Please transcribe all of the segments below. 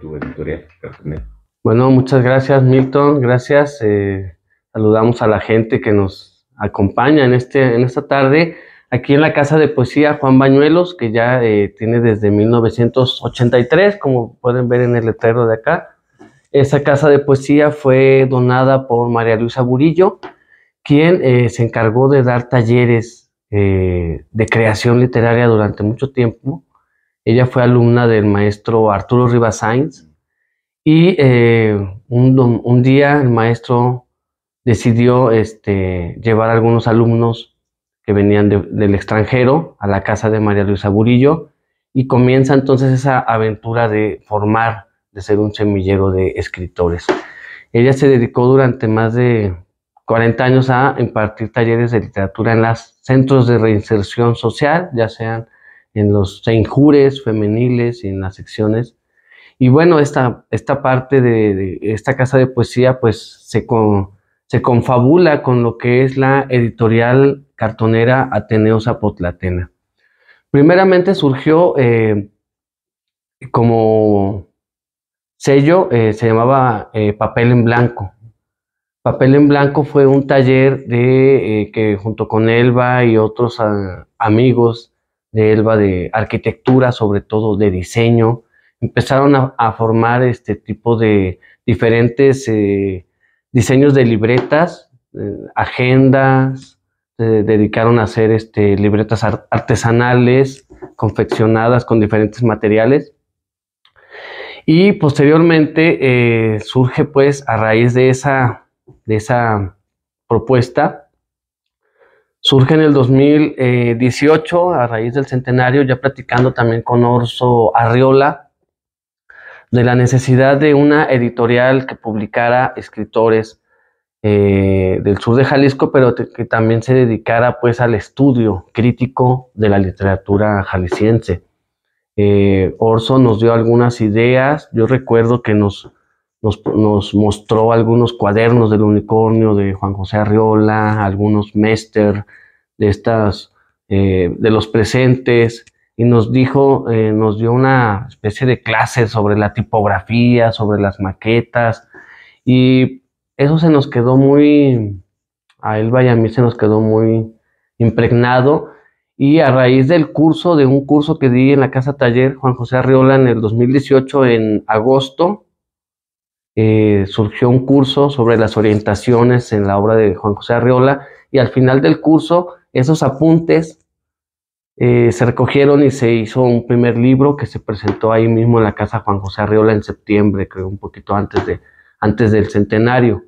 tu editorial. Bueno, muchas gracias Milton, gracias. Eh, saludamos a la gente que nos acompaña en, este, en esta tarde aquí en la Casa de Poesía Juan Bañuelos, que ya eh, tiene desde 1983, como pueden ver en el letrero de acá. Esa casa de poesía fue donada por María Luisa Burillo, quien eh, se encargó de dar talleres de creación literaria durante mucho tiempo ella fue alumna del maestro Arturo Rivas Sainz y eh, un, día el maestro decidió este, llevar a algunos alumnos que venían del extranjero a la casa de María Luisa Burillo y comienza entonces esa aventura de formar, de ser un semillero de escritores. Ella se dedicó durante más de 40 años a impartir talleres de literatura en los centros de reinserción social, ya sean en los injures femeniles y en las secciones. Y bueno, esta, esta parte de, esta casa de poesía pues se, confabula con lo que es la editorial cartonera Ateneo Zapotlatena. Primeramente surgió eh, como sello, eh, se llamaba eh, Papel en Blanco. Papel en Blanco fue un taller de, que junto con Elba y otros ah, amigos de Elba de arquitectura, sobre todo de diseño. Empezaron a, formar este tipo de diferentes eh, diseños de libretas, eh, agendas, se dedicaron a hacer este, libretas artesanales, confeccionadas con diferentes materiales. Y posteriormente eh, surge pues a raíz de esa, de esa propuesta Surge en el 2018 a raíz del centenario, ya platicando también con Orso Arriola, de la necesidad de una editorial que publicara escritores eh, del sur de Jalisco, pero que también se dedicara pues al estudio crítico de la literatura jalisciense. Eh, Orso nos dio algunas ideas, yo recuerdo que nos nos, mostró algunos cuadernos del unicornio de Juan José Arriola, algunos Mester de estas, eh, de los presentes, y nos dijo, eh, nos dio una especie de clase sobre la tipografía, sobre las maquetas, y eso se nos quedó muy, a él vaya a mí se nos quedó muy impregnado, y a raíz del curso, de un curso que di en la Casa Taller Juan José Arriola en el 2018, en agosto, eh, surgió un curso sobre las orientaciones en la obra de Juan José Arriola y al final del curso esos apuntes eh, se recogieron y se hizo un primer libro que se presentó ahí mismo en la casa Juan José Arriola en septiembre, creo un poquito antes, de, antes del centenario.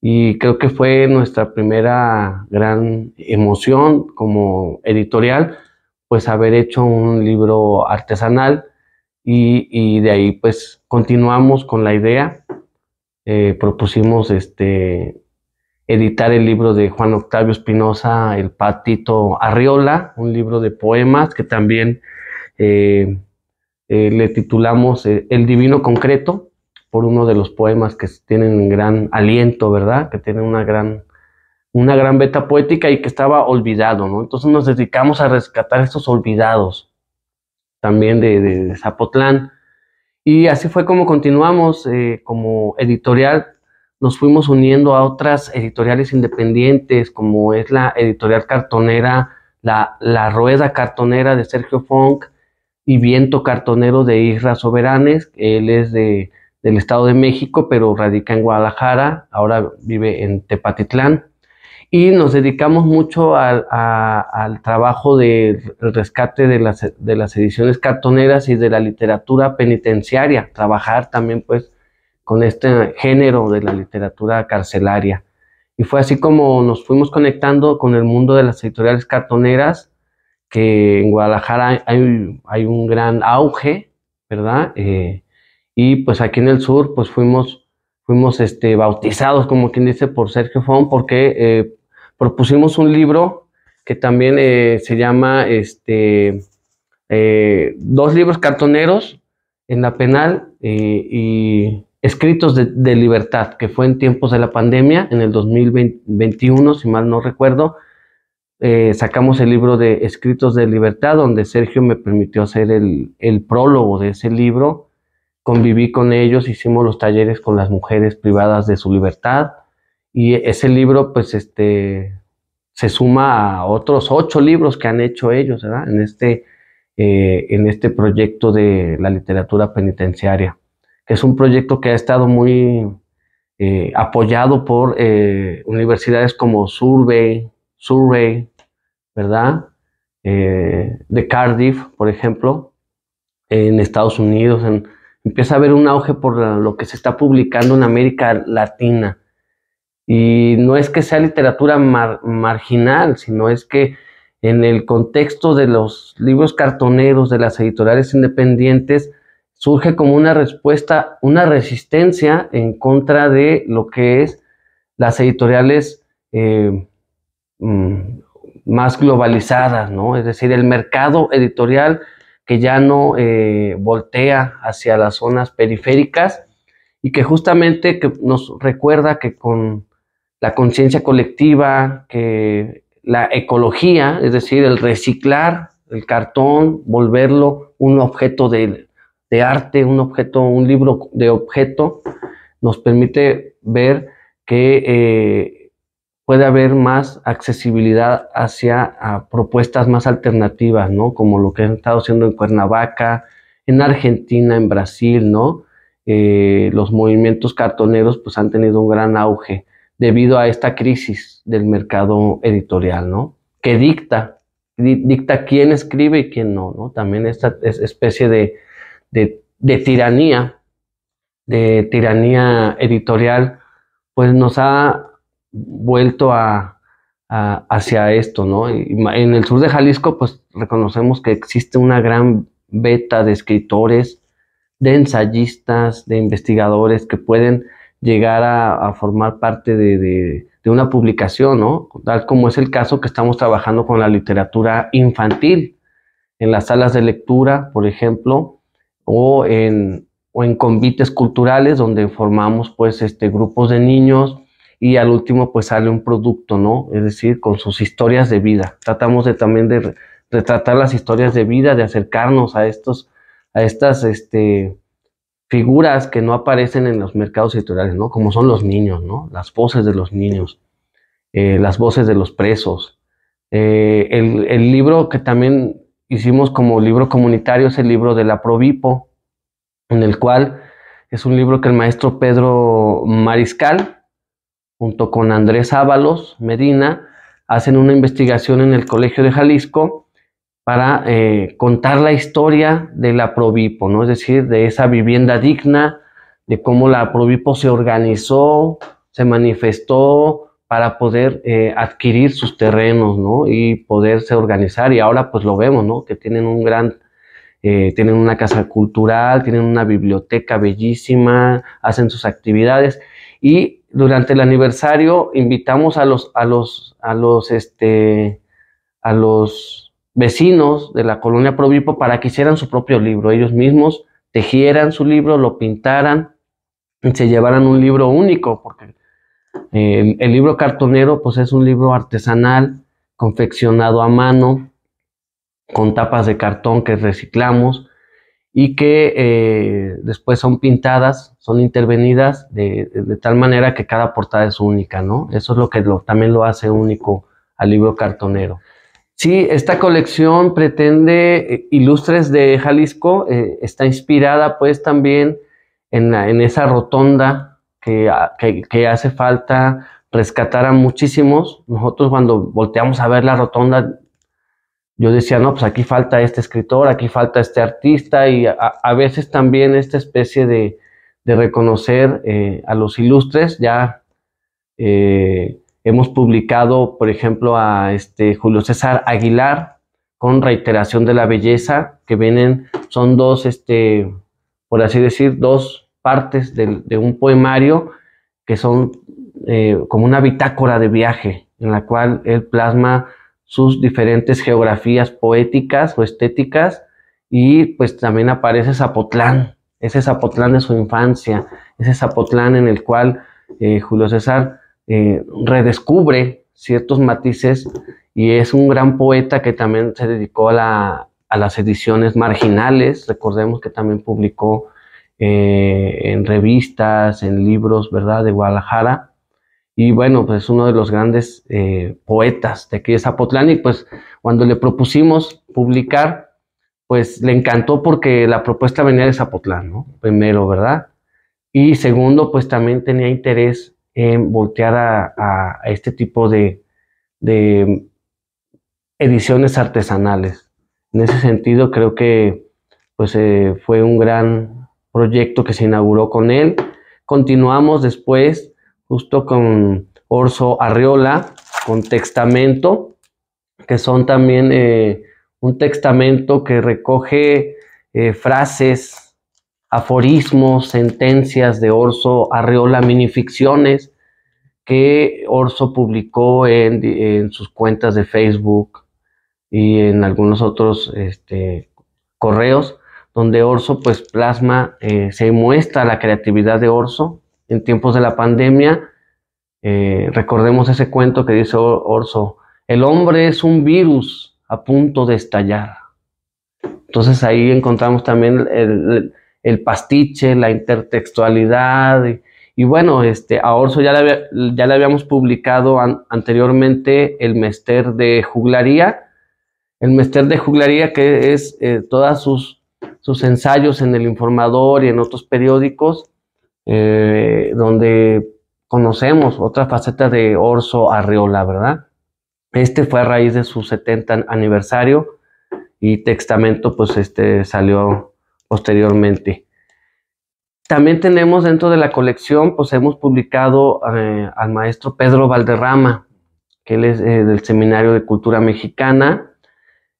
Y creo que fue nuestra primera gran emoción como editorial, pues haber hecho un libro artesanal y, de ahí pues continuamos con la idea. Eh, propusimos este, editar el libro de Juan Octavio Espinosa, El Patito Arriola, un libro de poemas que también eh, eh, le titulamos El Divino Concreto, por uno de los poemas que tienen un gran aliento, ¿verdad? Que tienen una gran, una gran beta poética y que estaba olvidado, ¿no? Entonces nos dedicamos a rescatar estos olvidados, también de, Zapotlán. Y así fue como continuamos eh, como editorial. Nos fuimos uniendo a otras editoriales independientes, como es la editorial cartonera, la, Rueda Cartonera de Sergio Funk y Viento Cartonero de Isra Soberanes. Él es de, del Estado de México, pero radica en Guadalajara, ahora vive en Tepatitlán y nos dedicamos mucho al, trabajo del rescate de las, ediciones cartoneras y de la literatura penitenciaria, trabajar también pues con este género de la literatura carcelaria. Y fue así como nos fuimos conectando con el mundo de las editoriales cartoneras, que en Guadalajara hay, un gran auge, ¿verdad? Eh, y pues aquí en el sur pues fuimos fuimos este, bautizados, como quien dice, por Sergio Fon, porque eh, propusimos un libro que también eh, se llama este, eh, Dos libros cartoneros en la penal y escritos de, libertad, que fue en tiempos de la pandemia, en el 2021, si mal no recuerdo. sacamos el libro de Escritos de Libertad, donde Sergio me permitió hacer el, el prólogo de ese libro conviví con ellos, hicimos los talleres con las mujeres privadas de su libertad y ese libro pues este se suma a otros ocho libros que han hecho ellos ¿verdad? En, este, eh, en este proyecto de la literatura penitenciaria, que es un proyecto que ha estado muy eh, apoyado por eh, universidades como Survey, Survey, ¿verdad? de Cardiff, por ejemplo, en Estados Unidos, en, empieza a haber un auge por lo que se está publicando en América Latina. Y no es que sea literatura marginal, sino es que en el contexto de los libros cartoneros, de las editoriales independientes, surge como una respuesta, una resistencia en contra de lo que es las editoriales eh, mm, más globalizadas, ¿no? Es decir, el mercado editorial que ya no eh, voltea hacia las zonas periféricas y que justamente que nos recuerda que con la conciencia colectiva, que la ecología, es decir, el reciclar el cartón, volverlo un objeto de, arte, un objeto, un libro de objeto, nos permite ver que eh, puede haber más accesibilidad hacia ah, propuestas más alternativas, ¿no? Como lo que han estado haciendo en Cuernavaca, en Argentina, en Brasil, ¿no? Eh, los movimientos cartoneros pues han tenido un gran auge debido a esta crisis del mercado editorial, ¿no? Que dicta, dicta quién escribe y quién no, ¿no? También esta especie de, de tiranía, de tiranía editorial, pues nos ha vuelto a, hacia esto, ¿no? en el sur de Jalisco, pues reconocemos que existe una gran beta de escritores, de ensayistas, de investigadores que pueden llegar a, formar parte de, una publicación, ¿no? Tal como es el caso que estamos trabajando con la literatura infantil, en las salas de lectura, por ejemplo, o en, o en convites culturales donde formamos pues este, grupos de niños y al último pues sale un producto, ¿no? Es decir, con sus historias de vida. Tratamos de también de retratar las historias de vida, de acercarnos a estos, a estas este, figuras que no aparecen en los mercados editoriales, ¿no? Como son los niños, ¿no? Las voces de los niños, eh, las voces de los presos. Eh, el, el, libro que también hicimos como libro comunitario es el libro de la Provipo, en el cual es un libro que el maestro Pedro Mariscal, junto con Andrés Ábalos Medina, hacen una investigación en el Colegio de Jalisco para eh, contar la historia de la Provipo, ¿no? es decir, de esa vivienda digna, de cómo la Provipo se organizó, se manifestó para poder eh, adquirir sus terrenos ¿no? y poderse organizar. Y ahora pues lo vemos, ¿no? que tienen un gran eh, tienen una casa cultural, tienen una biblioteca bellísima, hacen sus actividades y durante el aniversario invitamos a los, a los, a los, este, a los vecinos de la colonia Provipo para que hicieran su propio libro. Ellos mismos tejieran su libro, lo pintaran, y se llevaran un libro único, porque eh, el, libro cartonero pues es un libro artesanal, confeccionado a mano, con tapas de cartón que reciclamos, y que eh, después son pintadas, son intervenidas de, tal manera que cada portada es única, ¿no? Eso es lo que también lo hace único al libro cartonero. Sí, esta colección pretende eh, ilustres de Jalisco, eh, está inspirada pues también en, esa rotonda ah, que, hace falta rescatar a muchísimos. Nosotros cuando volteamos a ver la rotonda yo decía, no, pues aquí falta este escritor, aquí falta este artista y a, veces también esta especie de, reconocer eh, a los ilustres. Ya eh, hemos publicado, por ejemplo, a este Julio César Aguilar con reiteración de la belleza, que vienen, son dos, este, por así decir, dos partes de, un poemario que son eh, como una bitácora de viaje, en la cual él plasma sus diferentes geografías poéticas o estéticas y pues también aparece Zapotlán, ese Zapotlán de su infancia, ese Zapotlán en el cual eh, Julio César eh, redescubre ciertos matices y es un gran poeta que también se dedicó a, las ediciones marginales, recordemos que también publicó eh, en revistas, en libros, ¿verdad?, de Guadalajara y bueno, pues uno de los grandes eh, poetas de aquí de Zapotlán, y pues cuando le propusimos publicar, pues le encantó porque la propuesta venía de Zapotlán, ¿no? Primero, ¿verdad? Y segundo, pues también tenía interés en voltear a, este tipo de, ediciones artesanales. En ese sentido, creo que pues eh, fue un gran proyecto que se inauguró con él. Continuamos después justo con Orso Arriola, con Textamento, que son también eh, un textamento que recoge eh, frases, aforismos, sentencias de Orso Arriola, minificciones que Orso publicó en, sus cuentas de Facebook y en algunos otros este, correos, donde Orso pues plasma, eh, se muestra la creatividad de Orso en tiempos de la pandemia. Eh, recordemos ese cuento que dice Orso, el hombre es un virus a punto de estallar. Entonces ahí encontramos también el, pastiche, la intertextualidad. Y, bueno, este, a Orso ya le, ya le habíamos publicado anteriormente el Mester de Juglaría. El Mester de Juglaría que es eh, todos sus, sus ensayos en el Informador y en otros periódicos eh, donde conocemos otra faceta de Orso Arriola, ¿verdad? Este fue a raíz de su 70 aniversario y Testamento, pues este salió posteriormente. También tenemos dentro de la colección, pues hemos publicado eh, al maestro Pedro Valderrama, que él es eh, del Seminario de Cultura Mexicana,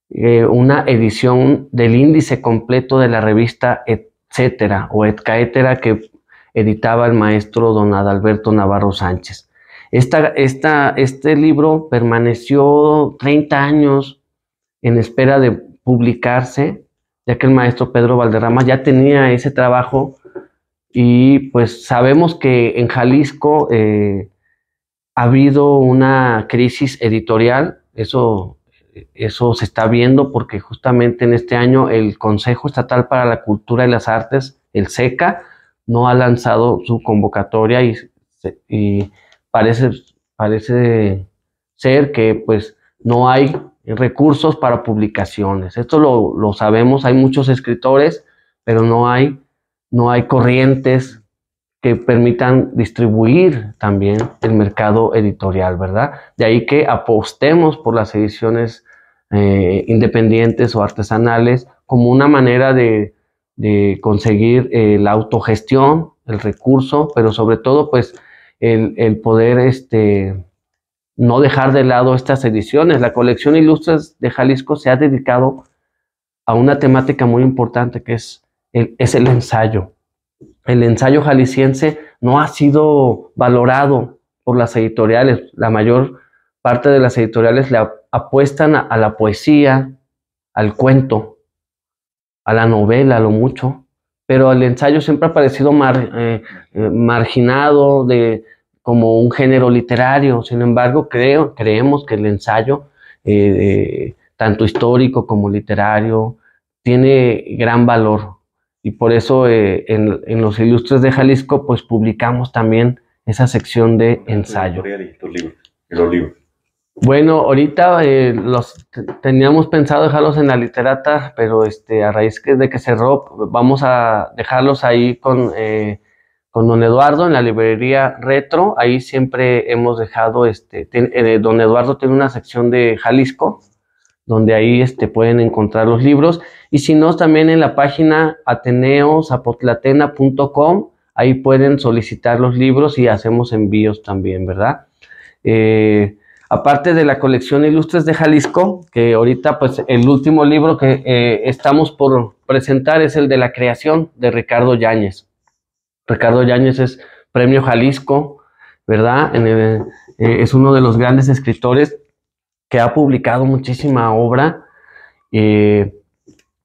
una edición del índice completo de la revista Etcétera o Etcaetera, que editaba el maestro don Adalberto Navarro Sánchez. este libro permaneció 30 años en espera de publicarse, ya que el maestro Pedro Valderrama ya tenía ese trabajo y pues sabemos que en Jalisco eh, ha habido una crisis editorial, eso, eso se está viendo porque justamente en este año el Consejo Estatal para la Cultura y las Artes, el SECA, no ha lanzado su convocatoria y, parece, parece ser que pues no hay recursos para publicaciones. Esto lo, sabemos, hay muchos escritores, pero no hay, no hay corrientes que permitan distribuir también el mercado editorial, ¿verdad? De ahí que apostemos por las ediciones eh, independientes o artesanales como una manera de de conseguir eh, la autogestión, el recurso, pero sobre todo, pues, el, poder este, no dejar de lado estas ediciones. La colección Ilustres de Jalisco se ha dedicado a una temática muy importante que es el, es el ensayo. El ensayo jalisciense no ha sido valorado por las editoriales. La mayor parte de las editoriales le apuestan a la poesía, al cuento, a la novela, a lo mucho, pero el ensayo siempre ha parecido eh, eh, marginado de, como un género literario. Sin embargo, creo, creemos que el ensayo, eh, tanto histórico como literario, tiene gran valor. Y por eso en, en, Los Ilustres de Jalisco, pues publicamos también esa sección de ensayo. Bueno, ahorita eh, los teníamos pensado dejarlos en la literata, pero este, a raíz de que cerró, vamos a dejarlos ahí con, eh, con don Eduardo en la librería Retro. Ahí siempre hemos dejado, este, eh, don Eduardo tiene una sección de Jalisco, donde ahí este, pueden encontrar los libros. Y si no, también en la página ateneosapotlatena.com, ahí pueden solicitar los libros y hacemos envíos también, ¿verdad? aparte de la colección Ilustres de Jalisco, que ahorita pues el último libro que eh, estamos por presentar es el de la creación de Ricardo Yáñez. Ricardo Yáñez es Premio Jalisco, ¿verdad? Eh, es uno de los grandes escritores que ha publicado muchísima obra. Eh,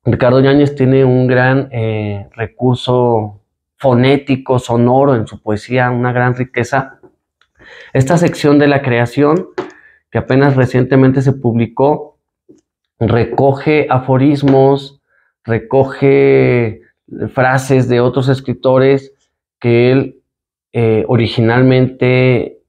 Ricardo Yáñez tiene un gran recurso fonético, sonoro en su poesía, una gran riqueza esta sección de la creación que apenas recientemente se publicó, recoge aforismos, recoge eh, frases de otros escritores que él eh, originalmente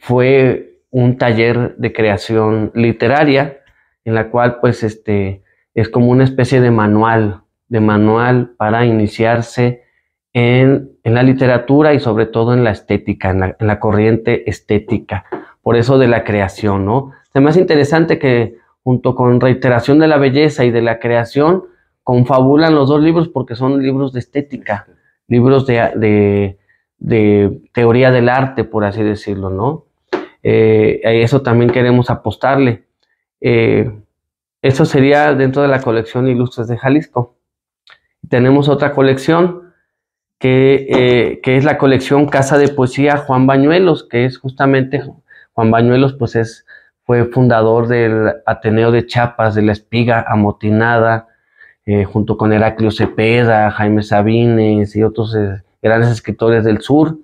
fue un taller de creación literaria en la cual pues este es como una especie de manual de manual para iniciarse en, la literatura y sobre todo en la estética en la corriente estética por eso de la creación, ¿no? Se me interesante que junto con Reiteración de la Belleza y de la Creación, confabulan los dos libros porque son libros de estética, libros de, teoría del arte, por así decirlo, ¿no? Eh, a eso también queremos apostarle. Eh, eso sería dentro de la colección Ilustres de Jalisco. Tenemos otra colección que, eh, que, es la colección Casa de Poesía Juan Bañuelos, que es justamente Juan Bañuelos pues es, fue fundador del Ateneo de Chiapas, de La Espiga Amotinada, eh, junto con Heraclio Cepeda, Jaime Sabines y otros eh, grandes escritores del sur.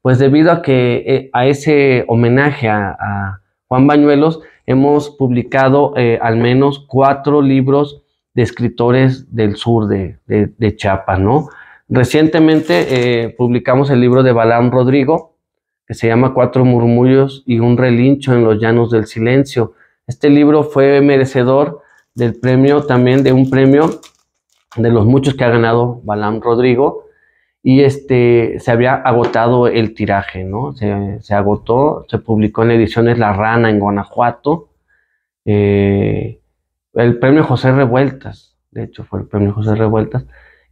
Pues debido a que eh, a ese homenaje a, Juan Bañuelos hemos publicado al menos cuatro libros de escritores del sur de, de, Chiapas, ¿no? Recientemente publicamos el libro de Balán Rodrigo, que se llama Cuatro murmullos y un relincho en los llanos del silencio. Este libro fue merecedor del premio también de un premio de los muchos que ha ganado Balam Rodrigo y este se había agotado el tiraje, ¿no? Se, agotó, se publicó en ediciones La Rana en Guanajuato. Eh, el premio José Revueltas, de hecho fue el premio José Revueltas.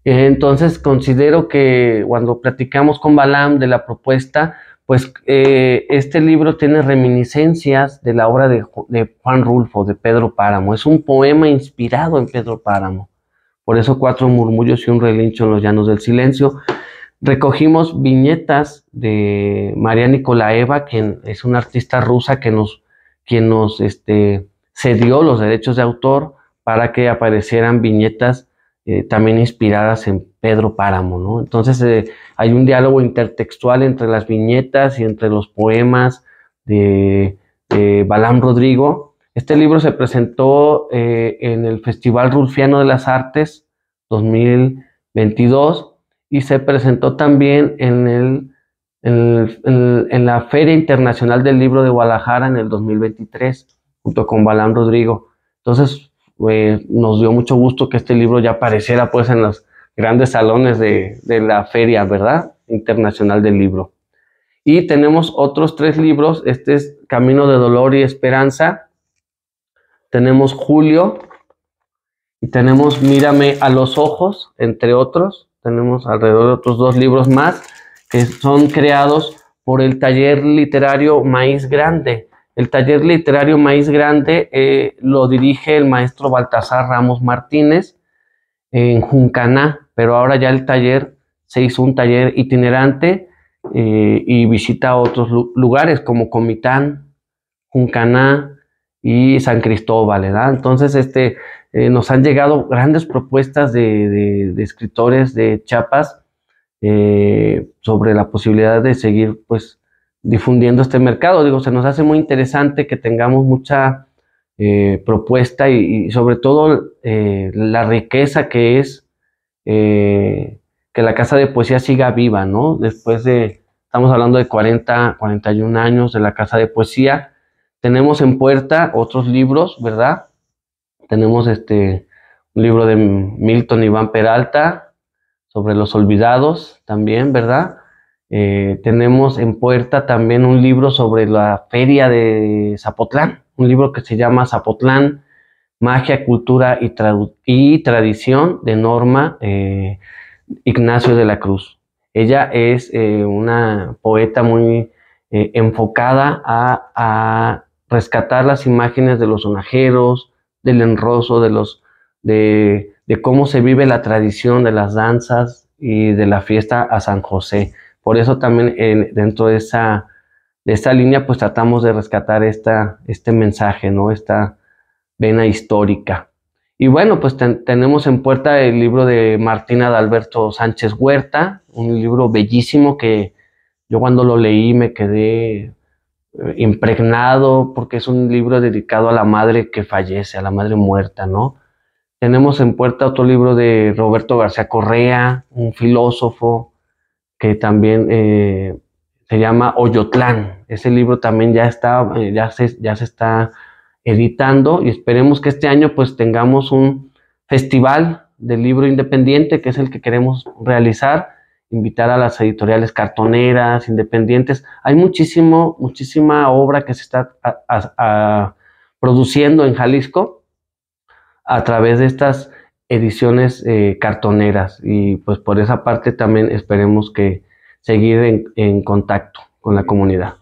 Entonces considero que cuando platicamos con Balam de la propuesta, pues eh, este libro tiene reminiscencias de la obra de, Juan Rulfo, de Pedro Páramo. Es un poema inspirado en Pedro Páramo. Por eso cuatro murmullos y un relincho en los llanos del silencio. Recogimos viñetas de María Nikolaeva, quien es una artista rusa que nos, nos este, cedió los derechos de autor para que aparecieran viñetas eh, también inspiradas en Pedro Páramo, ¿no? Entonces eh, hay un diálogo intertextual entre las viñetas y entre los poemas de, Balán Rodrigo. Este libro se presentó eh, en el Festival Rulfiano de las Artes 2022 y se presentó también en, el, en la Feria Internacional del Libro de Guadalajara en el 2023, junto con Balán Rodrigo. Entonces, pues nos dio mucho gusto que este libro ya apareciera pues en los grandes salones de, de la feria, ¿verdad? Internacional del libro. Y tenemos otros tres libros, este es Camino de Dolor y Esperanza, tenemos Julio y tenemos Mírame a los Ojos, entre otros, tenemos alrededor de otros dos libros más que son creados por el taller literario Maíz Grande, el taller literario Maíz Grande eh, lo dirige el maestro Baltasar Ramos Martínez en Juncaná, pero ahora ya el taller se hizo un taller itinerante eh, y visita otros lugares como Comitán, Juncaná y San Cristóbal, ¿verdad? Entonces, este, eh, nos han llegado grandes propuestas de, escritores de Chapas sobre la posibilidad de seguir, pues, difundiendo este mercado. Digo, se nos hace muy interesante que tengamos mucha eh, propuesta y, sobre todo eh, la riqueza que es eh, que la Casa de Poesía siga viva, ¿no? Después de, estamos hablando de 40, 41 años de la Casa de Poesía, tenemos en puerta otros libros, ¿verdad? Tenemos este, un libro de Milton Iván Peralta sobre los olvidados también, ¿verdad? Eh, tenemos en puerta también un libro sobre la feria de Zapotlán, un libro que se llama Zapotlán, Magia, Cultura y, Tradición de Norma eh, Ignacio de la Cruz. Ella es eh, una poeta muy enfocada a, rescatar las imágenes de los sonajeros, del enroso, de, los, de cómo se vive la tradición de las danzas y de la fiesta a San José. Por eso también dentro de esa, de esta línea, pues tratamos de rescatar esta, este mensaje, ¿no? Esta vena histórica. Y bueno, pues tenemos en puerta el libro de Martina de Alberto Sánchez Huerta, un libro bellísimo que yo cuando lo leí me quedé eh, impregnado porque es un libro dedicado a la madre que fallece, a la madre muerta, ¿no? Tenemos en puerta otro libro de Roberto García Correa, un filósofo, que también eh, se llama Oyotlán. Ese libro también ya está, eh, ya, se, ya se está editando y esperemos que este año pues tengamos un festival del libro independiente, que es el que queremos realizar, invitar a las editoriales cartoneras, independientes. Hay muchísimo, muchísima obra que se está produciendo en Jalisco a través de estas ediciones eh, cartoneras y pues por esa parte también esperemos que seguir en contacto con la comunidad.